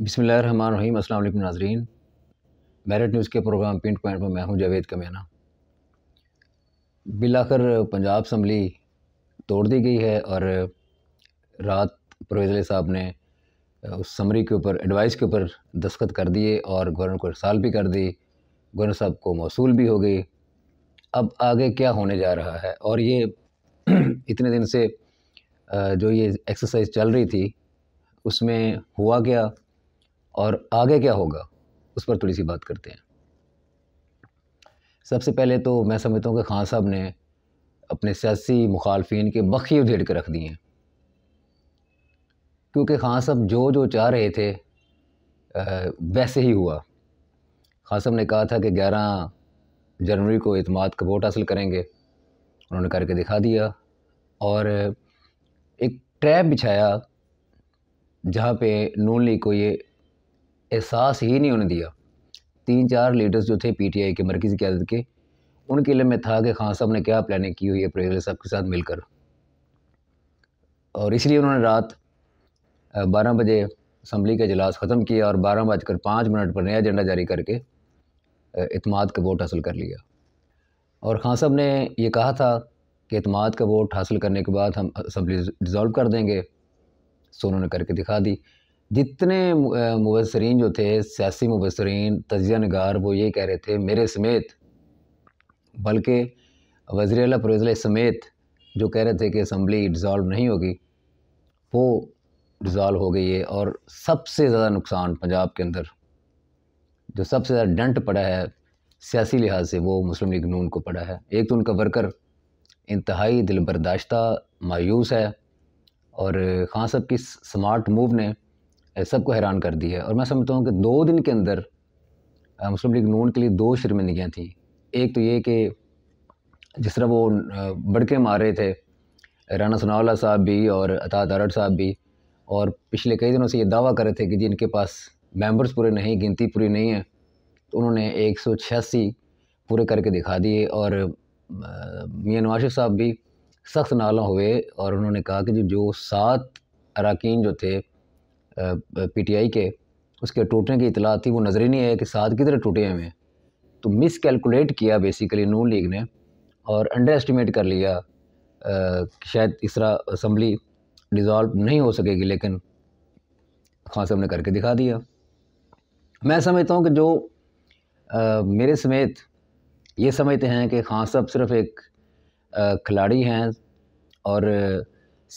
अस्सलाम वालेकुम नाजरीन मेरठ न्यूज़ के प्रोग्राम पिंट पॉइंट पर मैं हूं जावेद कमेना बिल आखिर पंजाब असम्बली तोड़ दी गई है और रात परवेज़ साहब ने उस समरी के ऊपर एडवाइस के ऊपर दस्तखत कर दिए और गवर्नर को इरसाल भी कर दी गवर्नर साहब को मौसू भी हो गई अब आगे क्या होने जा रहा है और ये इतने दिन से जो ये एक्सरसाइज चल रही थी उसमें हुआ क्या और आगे क्या होगा उस पर थोड़ी सी बात करते हैं सबसे पहले तो मैं समझता हूँ कि खान साहब ने अपने सियासी मुखालफन के बखी उधेड़ के रख दिए हैं क्योंकि खान साहब जो जो चाह रहे थे वैसे ही हुआ खान साहब ने कहा था कि ग्यारह जनवरी को इतमाद का वोट हासिल करेंगे उन्होंने करके दिखा दिया और एक ट्रैप बिछाया जहाँ पे नून लीग को ये एहसास ही नहीं उन्हें दिया तीन चार लीडर्स जो थे पीटीआई के मरकज़ी क्यादत के उनके लिए में था कि खान हाँ, साहब ने क्या प्लानिंग की हुई है प्रेज साहब के साथ मिलकर और इसलिए उन्होंने रात बारह बजे असम्बली का इजलास ख़त्म किया और बारह बजकर पाँच मिनट पर नया एजेंडा जारी करके अतमाद का वोट हासिल कर लिया और खान हाँ, साहब ने यह कहा था कि अतमाद का वोट हासिल करने के बाद हम असम्बली डिज़ोल्व कर देंगे सो उन्होंने करके दिखा दी जितने मुबसरीन जो थे सियासी मुबसरीन तजिया नगार वो ये कह रहे थे मेरे समेत बल्कि वजी अला समेत जो कह रहे थे कि असम्बली डिज़ोल्व नहीं होगी वो डिज़ोल्व हो गई है और सबसे ज़्यादा नुकसान पंजाब के अंदर जो सबसे ज़्यादा डंट पड़ा है सियासी लिहाज से वो मुस्लिम लीग नून को पड़ा है एक तो उनका वर्कर इंतहाई दिल बर्दाश्त मायूस है और खान साहब की स्मार्ट मूव ने सबको हैरान कर दी है और मैं समझता हूँ कि दो दिन के अंदर मुस्लिम लीग नून के लिए दो शर्मिंदगियाँ थीं एक तो ये कि जिस तरह वो बड़के मार रहे थे राना सनावला साहब भी और अता दारड़ साहब भी और पिछले कई दिनों से ये दावा कर रहे थे कि जी इनके पास मेंबर्स पूरे नहीं गिनती पूरी नहीं है तो उन्होंने एक सौ छियासी पूरे करके दिखा दिए और मियाँ नवाज साहब भी सख्त नाला हुए और उन्होंने कहा कि जो सात अरकान जो थे पीटीआई के उसके टूटने की इतला थी वो नज़र ही नहीं आया कि साथ किधर टूटे हुए हैं तो मिस कैलकुलेट किया बेसिकली नून लीग ने और अंडर एस्टिमेट कर लिया आ, शायद इस तरह असम्बली डिज़ोल्व नहीं हो सकेगी लेकिन खान साहब ने करके दिखा दिया मैं समझता हूँ कि जो आ, मेरे समेत ये समझते हैं कि खान हाँ, साहब सिर्फ़ एक खिलाड़ी हैं और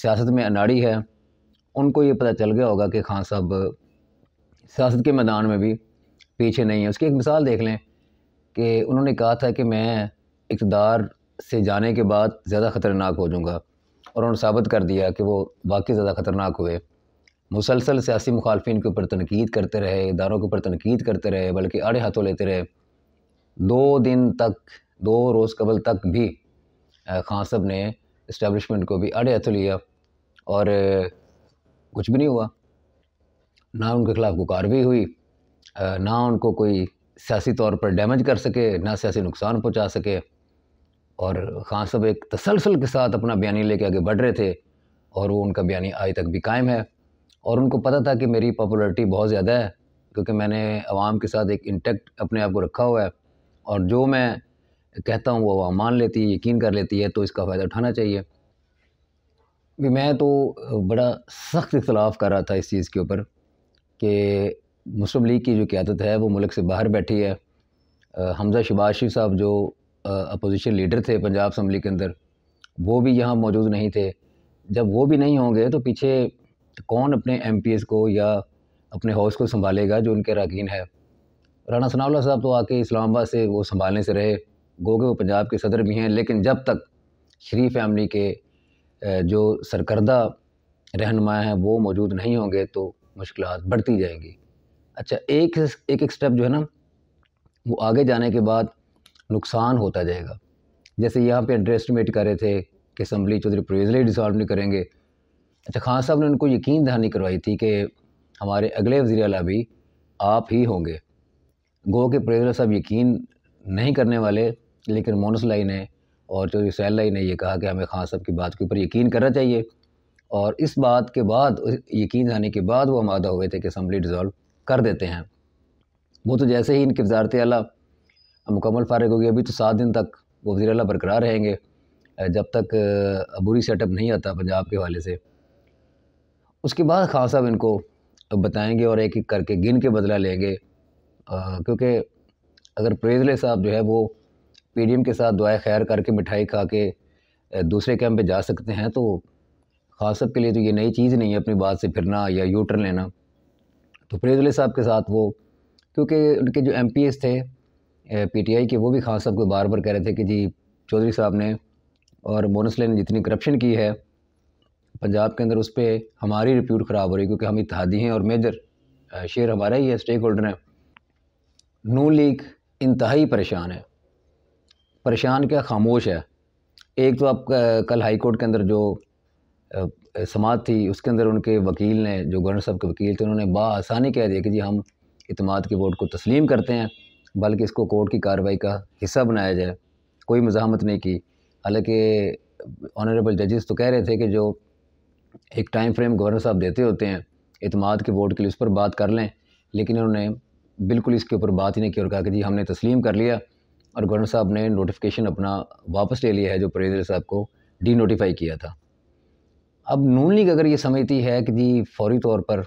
सियासत में अनाड़ी है उनको ये पता चल गया होगा कि खान हाँ, साहब सियासत के मैदान में भी पीछे नहीं है उसकी एक मिसाल देख लें कि उन्होंने कहा था कि मैं इकदार से जाने के बाद ज़्यादा ख़तरनाक हो जाऊँगा और उन्होंने साबित कर दिया कि वो वाकई ज़्यादा ख़तरनाक हुए मुसलसल सियासी मुखालफी के ऊपर तनकीद करते रहे इदारों के ऊपर तनकीद करते रहे बल्कि आड़े हाथों लेते रहे दो दिन तक दो रोज़ कबल तक भी खान साहब ने इस्टबलिशमेंट को भी आड़े हाथों लिया और कुछ भी नहीं हुआ ना उनके खिलाफ कोई कार्रवाई हुई ना उनको कोई सियासी तौर पर डैमेज कर सके ना सियासी नुकसान पहुंचा सके और खान साहब एक तसलसल के साथ अपना बयानी लेके आगे बढ़ रहे थे और वो उनका बयानी आज तक भी कायम है और उनको पता था कि मेरी पॉपुलरिटी बहुत ज़्यादा है क्योंकि मैंने आवाम के साथ एक इंटेक्ट अपने आप को रखा हुआ है और जो मैं कहता हूँ वो आवाम मान लेती है यकीन कर लेती है तो इसका फ़ायदा उठाना चाहिए भी मैं तो बड़ा सख्त इख्तलाफ कर रहा था इस चीज़ के ऊपर कि मुस्लिम लीग की जो क्यादत है वो मुल्क से बाहर बैठी है हमज़ा शबाशी साहब जो अपोजिशन लीडर थे पंजाब असम्बली के अंदर वो भी यहाँ मौजूद नहीं थे जब वो भी नहीं होंगे तो पीछे कौन अपने एम पी एस को या अपने हाउस को संभालेगा जो उनके रागीन है राना सनावला साहब तो आके इस्लामाबाद से वो संभालने से रहे गो के वो पंजाब के सदर भी हैं लेकिन जब तक शरीफ फैमिली के जो सरकर्दा रहनमा हैं वो मौजूद नहीं होंगे तो मुश्किल बढ़ती जाएंगी अच्छा एक एक एक स्टेप जो है ना वो आगे जाने के बाद नुकसान होता जाएगा जैसे यहाँ पे अंडर एस्टिमेट कर रहे थे कि असम्बली चौधरी ही डिसॉल्व नहीं करेंगे अच्छा खान साहब ने उनको यकीन दहानी करवाई थी कि हमारे अगले वजी अला भी आप ही होंगे गो के प्रोविजनल साहब यकीन नहीं करने वाले लेकिन मोनसलाई ने और चौधरी रसैल्ला ने यह कहा कि हमें खान साहब की बात के ऊपर यकीन करना चाहिए और इस बात के बाद यकीन आने के बाद वो आमादा हुए थे कि असम्बली डिज़ोल्व कर देते हैं वो तो जैसे ही इनकी वजारत अला मुकमल फारग होगी अभी तो सात दिन तक वो वजी अला बरकरार रहेंगे जब तक अबूरी सेटअप नहीं आता पंजाब के हवाले से उसके बाद खान साहब इनको बताएंगे और एक एक करके गिन के बदला लेंगे क्योंकि अगर प्रेजले साहब जो है वो पी के साथ दुआ खैर करके मिठाई खा के दूसरे कैंप पे जा सकते हैं तो खास के लिए तो ये नई चीज़ नहीं है अपनी बात से फिरना या यू टर्न लेना तो फरीदुल्ले साहब के साथ वो क्योंकि उनके जो एम थे पीटीआई के वो भी खास साहब को बार बार कह रहे थे कि जी चौधरी साहब ने और मोनसले ने जितनी करप्शन की है पंजाब के अंदर उस पर हमारी रिप्यूट ख़राब हो रही है क्योंकि हम इतिहादी हैं और मेजर शेयर हमारा ही है स्टेक होल्डर हैं नू लीग इंतहाई परेशान है परेशान क्या खामोश है एक तो आप कल हाई कोर्ट के अंदर जो समात थी उसके अंदर उनके वकील ने जो गवर्नर साहब के वकील थे उन्होंने बआसानी कह दिया कि जी हम इतमाद के वोट को तस्लीम करते हैं बल्कि इसको कोर्ट की कार्रवाई का हिस्सा बनाया जाए कोई मजामत नहीं की हालांकि ऑनरेबल जजेस तो कह रहे थे कि जो एक टाइम फ्रेम गवर्नर साहब देते होते हैं इतमाद के वोट के लिए उस पर बात कर लें लेकिन उन्होंने बिल्कुल इसके ऊपर बात ही नहीं की और कहा कि जी हमने तस्लीम कर लिया और गवर्नर साहब ने नोटिफिकेशन अपना वापस ले लिया है जो परेजर साहब को डी नोटिफाई किया था अब नून लीग अगर ये समझती है कि जी फौरी तौर पर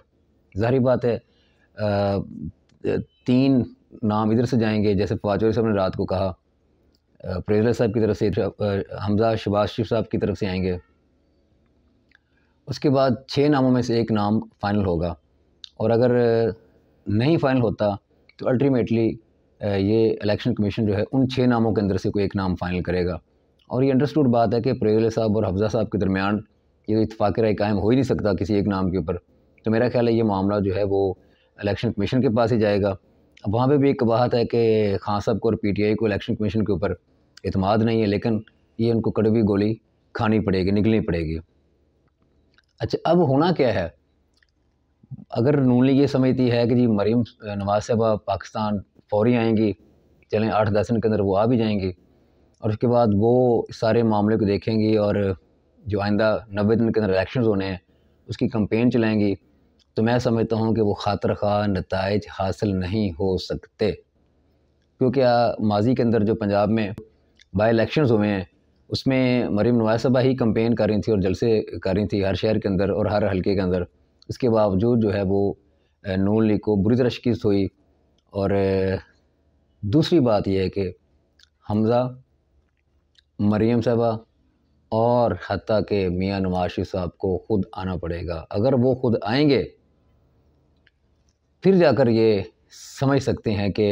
जाहिर बात है तीन नाम इधर से जाएंगे जैसे पाचौरी साहब ने रात को कहा प्रेजर साहब की तरफ से हमजा शबाज शिफ साहब की तरफ से आएंगे उसके बाद छः नामों में से एक नाम फ़ाइनल होगा और अगर नहीं फ़ाइनल होता तो अल्टीमेटली ये इलेक्शन कमीशन जो है उन छः नामों के अंदर से कोई एक नाम फाइनल करेगा और ये अंडरस्टूड बात है कि प्रेवले साहब और हफ्जा साहब के दरमियान ये इतफाक़ राय कायम हो ही नहीं सकता किसी एक नाम के ऊपर तो मेरा ख्याल है ये मामला जो है वो इलेक्शन कमीशन के पास ही जाएगा अब वहाँ पर भी एक कबाहत है कि खान साहब को और पी टी आई को इलेक्शन कमीशन के ऊपर अतमाद नहीं है लेकिन ये उनको कड़वी गोली खानी पड़ेगी निकलनी पड़ेगी अच्छा अब होना क्या है अगर नून लीग ये समझती है कि जी मरीम नवाज साहबा पाकिस्तान फौरी आएंगी चलें आठ दस दिन के अंदर वो आ भी जाएंगी और उसके बाद वो सारे मामले को देखेंगी और जो आइंदा नबे दिन के अंदर इलेक्शन होने हैं उसकी कंपेन चलाएंगी तो मैं समझता हूँ कि वो खातर खा नतज हासिल नहीं हो सकते क्योंकि माजी के अंदर जो पंजाब में बाई इलेक्शन हुए हैं उसमें मरीम नवाज सभा ही कंपेन कर रही थी और जलसे कर रही थी हर शहर के अंदर और हर हलके के अंदर इसके बावजूद जो है वो नून लीग को बुरी तरह शिकस्त हुई और दूसरी बात यह है कि हमज़ा मरीम साहबा और हती के मियाँ नवाशी साहब को ख़ुद आना पड़ेगा अगर वो ख़ुद आएंगे फिर जाकर ये समझ सकते हैं कि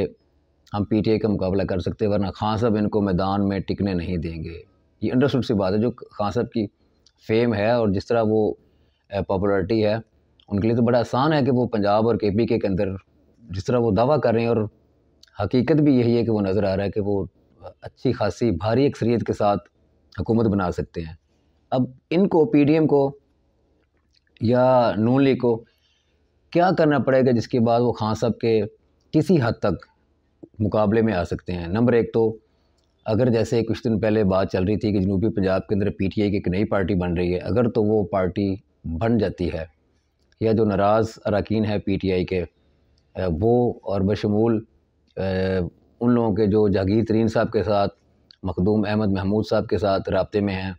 हम पी टी आई का मुकाबला कर सकते हैं वरना खान साहब इनको मैदान में टिकने नहीं देंगे ये अंडरस्टूड सी बात है जो खान साहब की फेम है और जिस तरह वो पॉपुलरिटी है उनके लिए तो बड़ा आसान है कि वो पंजाब और के पी के अंदर जिस तरह वो दावा कर रहे हैं और हकीकत भी यही है कि वो नज़र आ रहा है कि वो अच्छी खासी भारी अक्सरीत के साथ हुकूमत बना सकते हैं अब इनको पी डी एम को या नून लीग को क्या करना पड़ेगा जिसके बाद वो खान साहब के किसी हद तक मुकाबले में आ सकते हैं नंबर एक तो अगर जैसे कुछ दिन पहले बात चल रही थी कि जनूबी पंजाब के अंदर पी टी आई की एक नई पार्टी बन रही है अगर तो वो पार्टी बन जाती है या जो नाराज़ अरकान है पी टी आई के वो और बशमूल उन लोगों के जो जागीर तरीन साहब के साथ मखदूम अहमद महमूद साहब के साथ रबते में हैं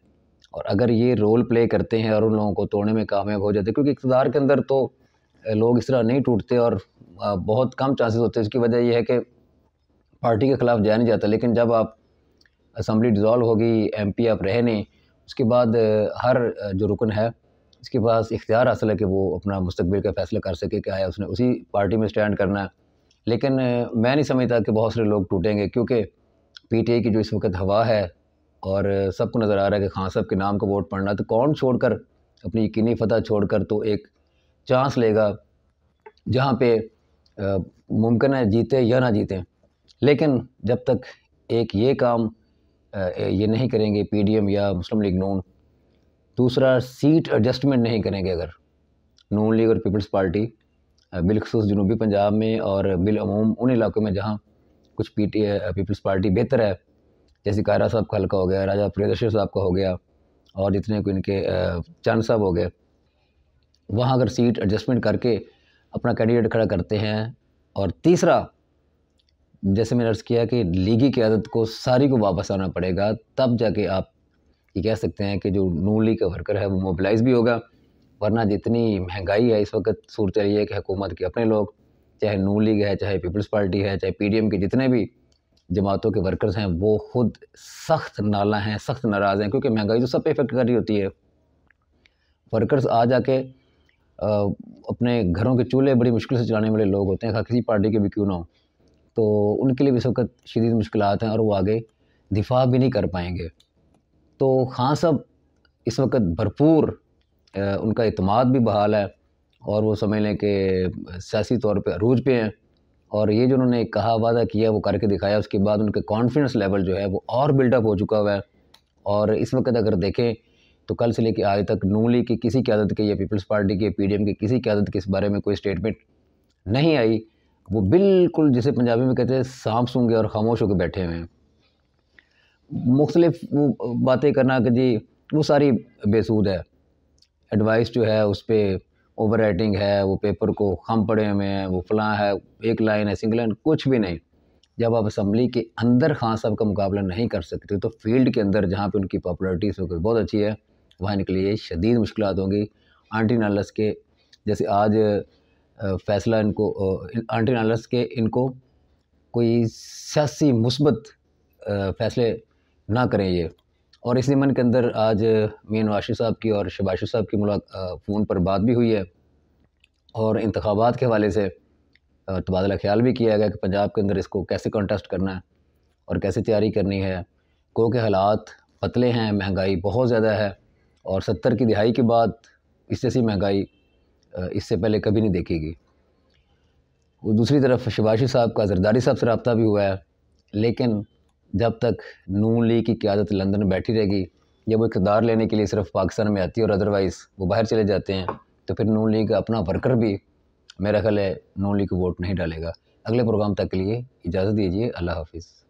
और अगर ये रोल प्ले करते हैं और उन लोगों को तोड़ने में कामयाब हो जाते क्योंकि इकतदार के अंदर तो लोग इस तरह नहीं टूटते और बहुत कम चांसेस होते हैं इसकी वजह यह है कि पार्टी के ख़िलाफ़ जाया नहीं जाता लेकिन जब आप असम्बली डिज़ोल्व होगी एमपी आप रहे नहीं उसके बाद हर जो रुकन है इसके पास इख्तियार हासिल है कि वो अपना मुस्तबिल का फैसला कर सके क्या है उसने उसी पार्टी में स्टैंड करना है लेकिन मैं नहीं समझता कि बहुत सारे लोग टूटेंगे क्योंकि पी टी आई की जो इस वक्त हवा है और सबको नज़र आ रहा है कि खान साहब के नाम का वोट पड़ना तो कौन छोड़ कर अपनी यकीनी फतह छोड़ कर तो एक चांस लेगा जहाँ पे मुमकिन है जीते या ना जीते लेकिन जब तक एक ये काम ये नहीं करेंगे पी डी एम या मुस्लिम लीग नून दूसरा सीट एडजस्टमेंट नहीं करेंगे अगर नून लीग और पीपल्स पार्टी बिलखसूस जनूबी पंजाब में और बिलूम उन इलाकों में जहाँ कुछ पी टी पीपल्स पार्टी बेहतर है जैसे कायरा साहब का हल्का हो गया राजा प्रियदर्शन साहब का हो गया और जितने को इनके चांद साहब हो गए वहाँ अगर सीट एडजस्टमेंट करके अपना कैंडिडेट खड़ा करते हैं और तीसरा जैसे मैंने अर्ज़ किया कि लीगी की आदत को सारी को वापस आना पड़ेगा तब जाके आप ये कह सकते हैं कि जो नू लीग का वर्कर है वो मोबिलाइज भी होगा वरना जितनी महंगाई है इस वक्त सूरत यही है कि हुकूमत के अपने लोग चाहे नू लीग है चाहे पीपल्स पार्टी है चाहे पी डी एम के जितने भी जमातों के वर्कर्स हैं वो खुद सख्त नाला हैं सख्त नाराज़ हैं क्योंकि महंगाई तो सब पे इफेक्ट कर रही होती है वर्कर्स आ जाके आ, अपने घरों के चूल्हे बड़ी मुश्किल से चलाने वाले लोग होते हैं खा किसी पार्टी के भी क्यों ना हो तो उनके लिए भी इस वक्त शदीद मुश्किल हैं और वो आगे दिफा भी नहीं कर पाएंगे तो खां साहब इस वक्त भरपूर उनका अतमाद भी बहाल है और वो समझ लें कि सियासी तौर पर अरूज पे हैं और ये जो उन्होंने कहा वादा किया वो करके दिखाया उसके बाद उनके कॉन्फिडेंस लेवल जो है वो और बिल्डअप हो चुका हुआ है और इस वक्त अगर देखें तो कल से लेकर आज तक नून लीग की किसी क्यादत के या पीपल्स पार्टी के पी की किसी क्यादत के इस बारे में कोई स्टेटमेंट नहीं आई वो बिल्कुल जिसे पंजाबी में कहते हैं सांप सूंगे और खामोश होकर बैठे हुए हैं मुख्तलिफ बातें करना कि जी वो सारी बेसूद है एडवाइस जो है उस पर ओवर राइटिंग है वो पेपर को खम पड़े हुए हैं वो फलां है एक लाइन है सिंगल लाइन कुछ भी नहीं जब आप असम्बली के अंदर खान साहब का मुकाबला नहीं कर सकते तो फील्ड के अंदर जहाँ पे उनकी पॉपुलरिटी इस वक्त बहुत अच्छी है वहाँ इनके लिए शदीद मुश्किल होंगी आंटी नालस के जैसे आज फैसला इनको आंटी नालस के इनको कोई सियासी मुस्बत फैसले ना करें ये और इसी मन के अंदर आज मीन वाशी साहब की और शबाशी साहब की मुला फ़ोन पर बात भी हुई है और इंतबात के हवाले से तबादला ख्याल भी किया गया कि पंजाब के अंदर इसको कैसे कॉन्टेस्ट करना है और कैसे तैयारी करनी है को के हालात पतले हैं महंगाई बहुत ज़्यादा है और सत्तर की दिहाई के बाद इस जैसी महंगाई इससे पहले कभी नहीं देखेगी दूसरी तरफ शबाशी साहब का जरदारी साहब से रबता भी हुआ है लेकिन जब तक नून लीग की क्यादत लंदन में बैठी रहेगी जब वो इकदार लेने के लिए सिर्फ पाकिस्तान में आती है और अदरवाइज़ वो बाहर चले जाते हैं तो फिर नून लीग का अपना वर्कर भी मेरा ख्याल है नून लीग को वोट नहीं डालेगा अगले प्रोग्राम तक के लिए इजाज़त दीजिए अल्लाह हाफिज़